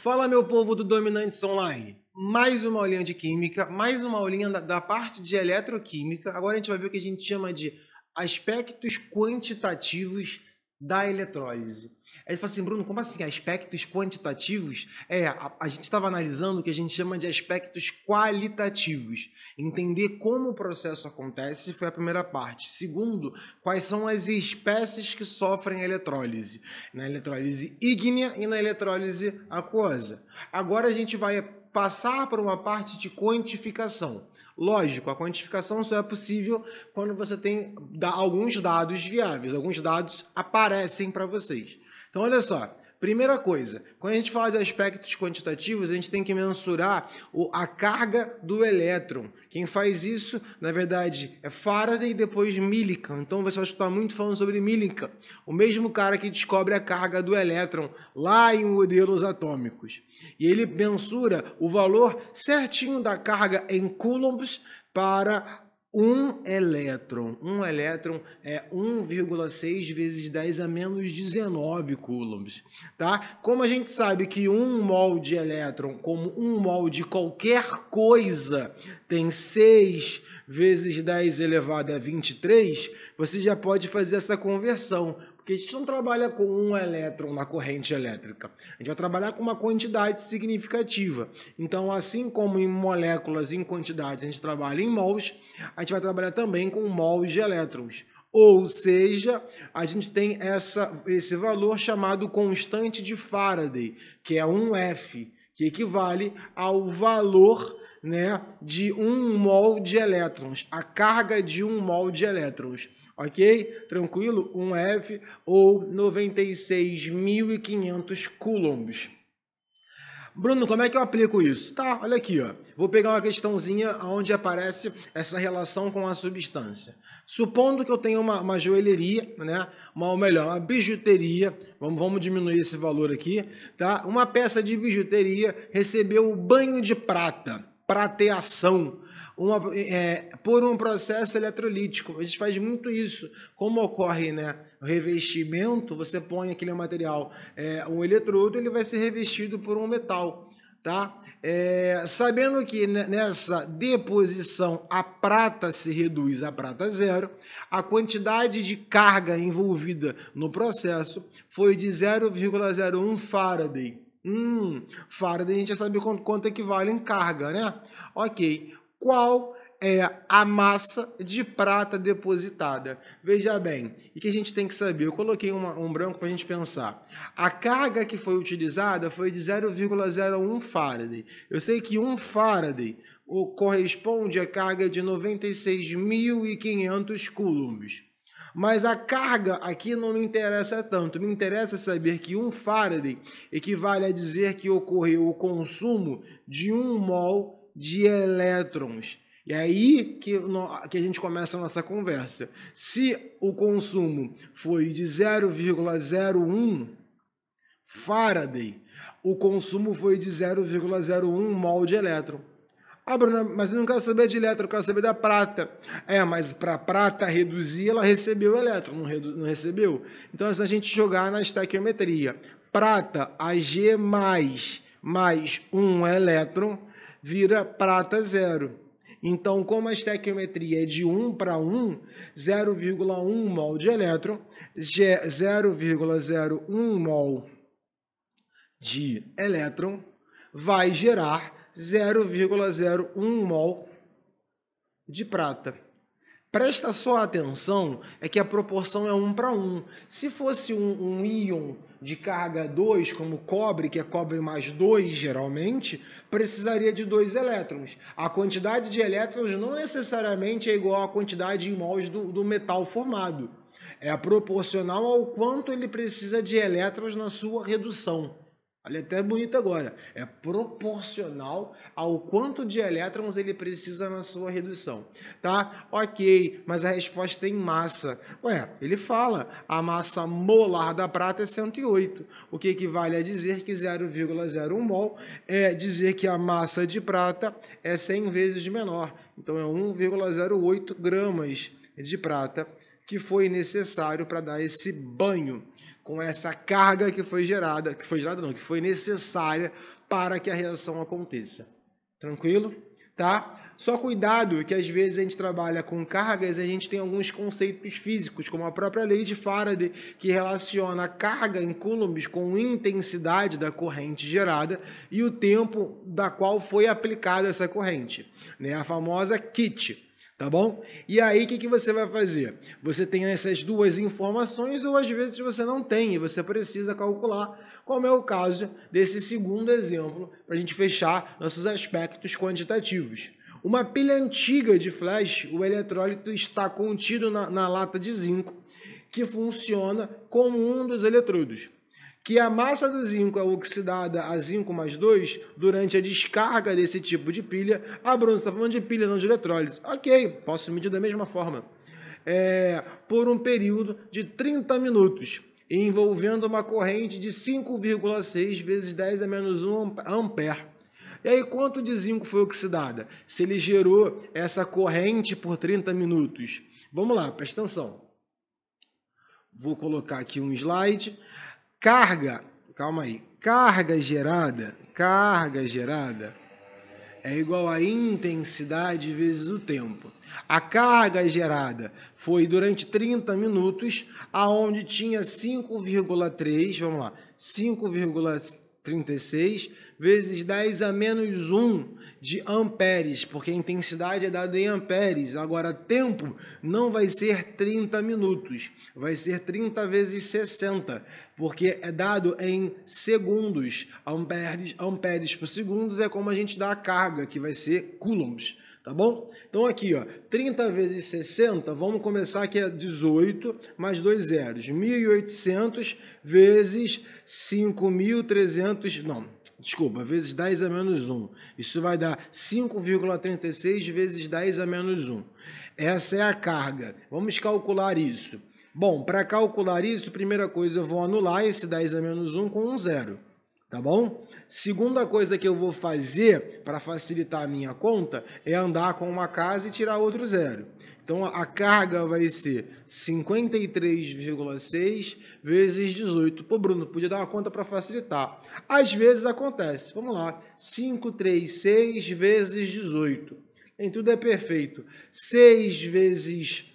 Fala, meu povo do Dominantes Online! Mais uma aulinha de química, mais uma aulinha da, da, parte de eletroquímica. Agora a gente vai ver o que a gente chama de aspectos quantitativos da eletrólise. Aí ele fala assim, Bruno, como assim? Aspectos quantitativos? É, a, a gente estava analisando o que a gente chama de aspectos qualitativos. Entender como o processo acontece foi a primeira parte. Segundo, quais são as espécies que sofrem eletrólise? Na eletrólise ígnea e na eletrólise aquosa. Agora a gente vai passar para uma parte de quantificação. Lógico, a quantificação só é possível quando você tem alguns dados viáveis, alguns dados aparecem para vocês. Então, olha só, Primeira coisa, quando a gente fala de aspectos quantitativos, a gente tem que mensurar a carga do elétron. Quem faz isso, na verdade, é Faraday e depois Millikan. Então você vai escutar muito falando sobre Millikan, o mesmo cara que descobre a carga do elétron lá em modelos atômicos. E ele mensura o valor certinho da carga em coulombs para um elétron. Um elétron é 1,6 vezes 10 a menos 19 coulombs, tá? Como a gente sabe que um mol de elétron, como um mol de qualquer coisa, tem 6 vezes 10 elevado a 23, você já pode fazer essa conversão. Porque a gente não trabalha com um elétron na corrente elétrica. A gente vai trabalhar com uma quantidade significativa. Então, assim como em moléculas em quantidade a gente trabalha em mols, a gente vai trabalhar também com mols de elétrons. Ou seja, a gente tem essa, esse valor chamado constante de Faraday, que é 1F, que equivale ao valor né, de um mol de elétrons, a carga de um mol de elétrons ok? Tranquilo? Um F ou 96.500 coulombs. Bruno, como é que eu aplico isso? Tá, olha aqui, ó. Vou pegar uma questãozinha onde aparece essa relação com a substância. Supondo que eu tenha uma, uma joelheria, né? Uma, ou melhor, uma bijuteria, vamos, vamos diminuir esse valor aqui, tá? Uma peça de bijuteria recebeu o banho de prata, prateação, uma, é, por um processo eletrolítico. A gente faz muito isso. Como ocorre né, o revestimento, você põe aquele material, é, um eletrodo, ele vai ser revestido por um metal. Tá? É, sabendo que nessa deposição a prata se reduz a prata zero, a quantidade de carga envolvida no processo foi de 0,01 Faraday. Hum, Faraday a gente já sabe quanto, quanto equivale em carga, né? Ok, qual é a massa de prata depositada. Veja bem, e que a gente tem que saber? Eu coloquei uma, um branco para a gente pensar. A carga que foi utilizada foi de 0,01 Faraday. Eu sei que 1 Faraday corresponde à carga de 96.500 coulombs. Mas a carga aqui não me interessa tanto. Me interessa saber que 1 Faraday equivale a dizer que ocorreu o consumo de 1 mol de elétrons. E aí que, que a gente começa a nossa conversa. Se o consumo foi de 0,01 Faraday, o consumo foi de 0,01 mol de elétron. Ah, Bruna, mas eu não quero saber de elétron, eu quero saber da prata. É, mas para a prata reduzir, ela recebeu elétron, não, redu, não recebeu? Então é só a gente jogar na estequiometria Prata, Ag+, mais um elétron, vira prata zero. Então, como a estequiometria é de 1 para 1, 0,1 mol de elétron, 0,01 mol de elétron vai gerar 0,01 mol de prata. Presta só atenção, é que a proporção é um para um. Se fosse um, um íon de carga 2, como cobre, que é cobre mais 2 geralmente, precisaria de dois elétrons. A quantidade de elétrons não necessariamente é igual à quantidade de mols do, do metal formado. É proporcional ao quanto ele precisa de elétrons na sua redução. Olha, é até bonito agora. É proporcional ao quanto de elétrons ele precisa na sua redução. Tá? Ok, mas a resposta é em massa. Ué, ele fala, a massa molar da prata é 108, o que equivale a dizer que 0,01 mol é dizer que a massa de prata é 100 vezes menor. Então é 1,08 gramas de prata que foi necessário para dar esse banho com essa carga que foi gerada, que foi gerada não, que foi necessária para que a reação aconteça. Tranquilo? Tá? Só cuidado que às vezes a gente trabalha com cargas e a gente tem alguns conceitos físicos, como a própria lei de Faraday, que relaciona a carga em coulombs com intensidade da corrente gerada e o tempo da qual foi aplicada essa corrente, né? A famosa kit tá bom? E aí, o que, que você vai fazer? Você tem essas duas informações, ou às vezes você não tem, e você precisa calcular, como é o caso desse segundo exemplo, para a gente fechar nossos aspectos quantitativos. Uma pilha antiga de flash, o eletrólito está contido na, na lata de zinco, que funciona como um dos eletrodos que a massa do zinco é oxidada a zinco mais 2 durante a descarga desse tipo de pilha. Ah, Bruno, você está falando de pilha, não de eletrólise. Ok, posso medir da mesma forma. É, por um período de 30 minutos, envolvendo uma corrente de 5,6 vezes 10 a menos 1 ampere. E aí, quanto de zinco foi oxidada? Se ele gerou essa corrente por 30 minutos. Vamos lá, presta atenção. Vou colocar aqui um slide Carga, calma aí, carga gerada, carga gerada é igual a intensidade vezes o tempo. A carga gerada foi durante 30 minutos, aonde tinha 5,3, vamos lá, 5,3 36 vezes 10 a menos 1 de amperes, porque a intensidade é dada em amperes. Agora, tempo não vai ser 30 minutos, vai ser 30 vezes 60, porque é dado em segundos. Amperes, amperes por segundos é como a gente dá a carga, que vai ser coulombs. Tá bom? Então aqui, ó, 30 vezes 60, vamos começar que é 18 mais dois zeros. 1.800 vezes 5.300, não, desculpa, vezes 10 a menos 1. Isso vai dar 5,36 vezes 10 a menos 1. Essa é a carga. Vamos calcular isso. Bom, para calcular isso, primeira coisa, eu vou anular esse 10 a menos 1 com um zero tá bom? Segunda coisa que eu vou fazer para facilitar a minha conta é andar com uma casa e tirar outro zero. Então a carga vai ser 53,6 vezes 18. Pô, Bruno, podia dar uma conta para facilitar. Às vezes acontece. Vamos lá. 536 vezes 18. Em tudo é perfeito. 6 vezes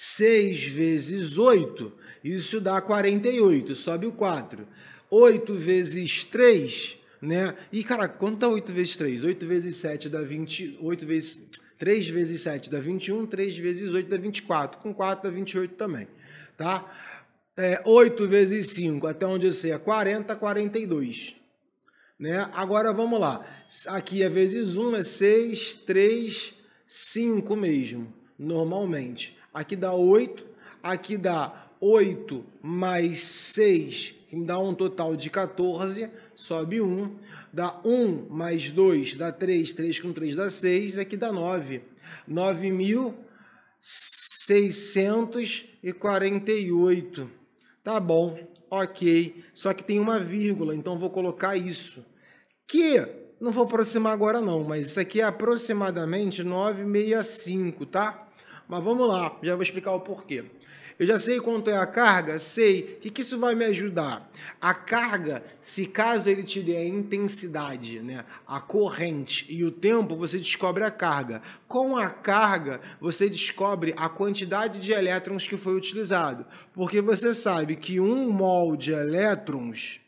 6 vezes 8, isso dá 48, sobe o 4. 8 vezes 3, né? E, cara, quanto tá dá 8 vezes 3? 8 vezes 7 dá 20. 8 vezes. 3 vezes 7 dá 21, 3 vezes 8 dá 24, com 4 dá 28 também, tá? É, 8 vezes 5, até onde eu sei, é 40, 42. Né? Agora vamos lá. Aqui é vezes 1, é 6, 3, 5 mesmo, normalmente. Aqui dá 8, aqui dá 8 mais 6 que me dá um total de 14, sobe 1, dá 1 mais 2, dá 3, 3 com 3 dá 6, aqui dá 9. 9.648. Tá bom, ok. Só que tem uma vírgula, então vou colocar isso. Que não vou aproximar agora não, mas isso aqui é aproximadamente 965, tá? Mas vamos lá, já vou explicar o porquê. Eu já sei quanto é a carga? Sei. O que, que isso vai me ajudar? A carga, se caso ele te dê a intensidade, né? a corrente e o tempo, você descobre a carga. Com a carga, você descobre a quantidade de elétrons que foi utilizado. Porque você sabe que um mol de elétrons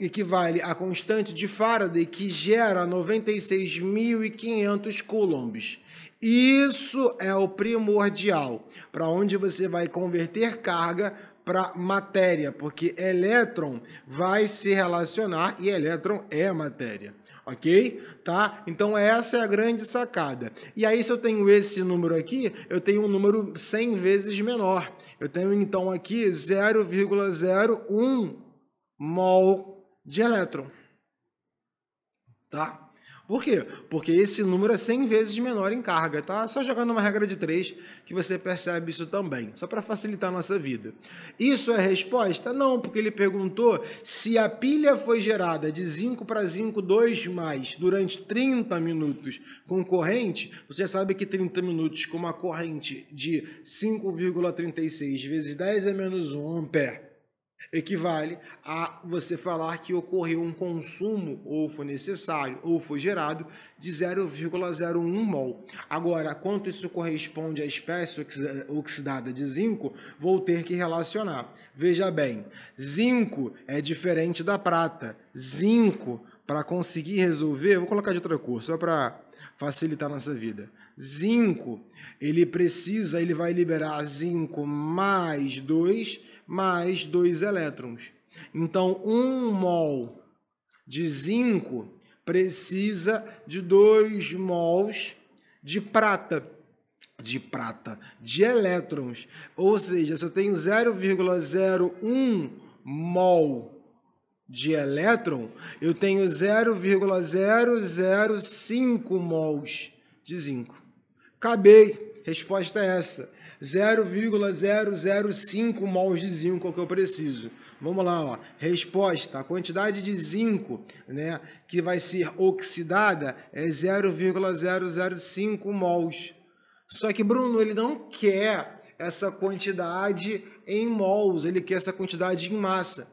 equivale à constante de Faraday, que gera 96.500 coulombs. Isso é o primordial, para onde você vai converter carga para matéria, porque elétron vai se relacionar e elétron é matéria ok? Tá? Então essa é a grande sacada. E aí se eu tenho esse número aqui, eu tenho um número 100 vezes menor. Eu tenho então aqui 0,01 mol de elétron, tá? Por quê? Porque esse número é 100 vezes menor em carga, tá? Só jogando uma regra de 3 que você percebe isso também, só para facilitar a nossa vida. Isso é resposta? Não, porque ele perguntou se a pilha foi gerada de 5 para 5, 2 mais durante 30 minutos com corrente, você sabe que 30 minutos com uma corrente de 5,36 vezes 10 é menos 1 ampere equivale a você falar que ocorreu um consumo ou foi necessário ou foi gerado de 0,01 mol. Agora, quanto isso corresponde à espécie oxidada de zinco, vou ter que relacionar. Veja bem, zinco é diferente da prata. Zinco, para conseguir resolver, vou colocar de outra cor, só para facilitar nossa vida. Zinco, ele precisa, ele vai liberar zinco mais 2 mais 2 elétrons. Então, 1 um mol de zinco precisa de 2 mols de prata de prata de elétrons. Ou seja, se eu tenho 0,01 mol de elétron, eu tenho 0,005 mols de zinco. Acabei. Resposta é essa. 0,005 mols de zinco é o que eu preciso. Vamos lá, ó. resposta, a quantidade de zinco né, que vai ser oxidada é 0,005 mols. Só que Bruno, ele não quer essa quantidade em mols, ele quer essa quantidade em massa.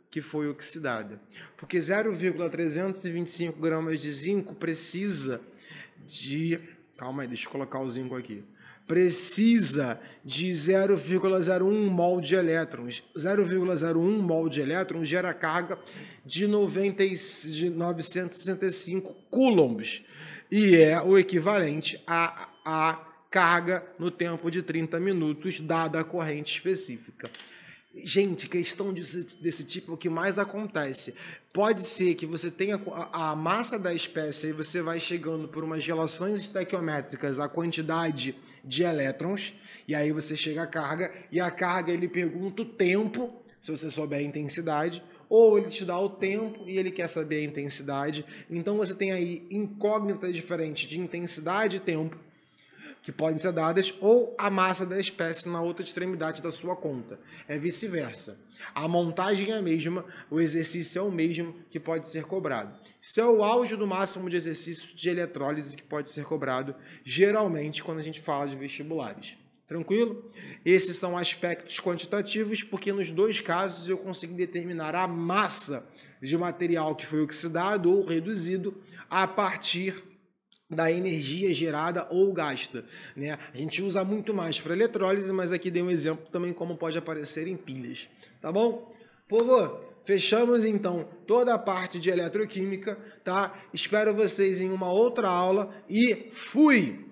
que foi oxidada. Porque 0,325 gramas de zinco precisa de. Calma aí, deixa eu colocar o zinco aqui. Precisa de 0,01 mol de elétrons. 0,01 mol de elétrons gera carga de, 90, de 965 coulombs. E é o equivalente a, a carga no tempo de 30 minutos, dada a corrente específica. Gente, questão desse, desse tipo é o que mais acontece. Pode ser que você tenha a, a massa da espécie e você vai chegando por umas relações estequiométricas a quantidade de elétrons, e aí você chega à carga, e a carga ele pergunta o tempo, se você souber a intensidade, ou ele te dá o tempo e ele quer saber a intensidade. Então você tem aí incógnitas diferentes de intensidade e tempo que podem ser dadas, ou a massa da espécie na outra extremidade da sua conta. É vice-versa. A montagem é a mesma, o exercício é o mesmo que pode ser cobrado. Isso é o auge do máximo de exercício de eletrólise que pode ser cobrado, geralmente, quando a gente fala de vestibulares. Tranquilo? Esses são aspectos quantitativos, porque nos dois casos eu consigo determinar a massa de material que foi oxidado ou reduzido a partir da energia gerada ou gasta. Né? A gente usa muito mais para eletrólise, mas aqui dei um exemplo também como pode aparecer em pilhas. Tá bom? Povo, fechamos então toda a parte de eletroquímica, tá? Espero vocês em uma outra aula e fui!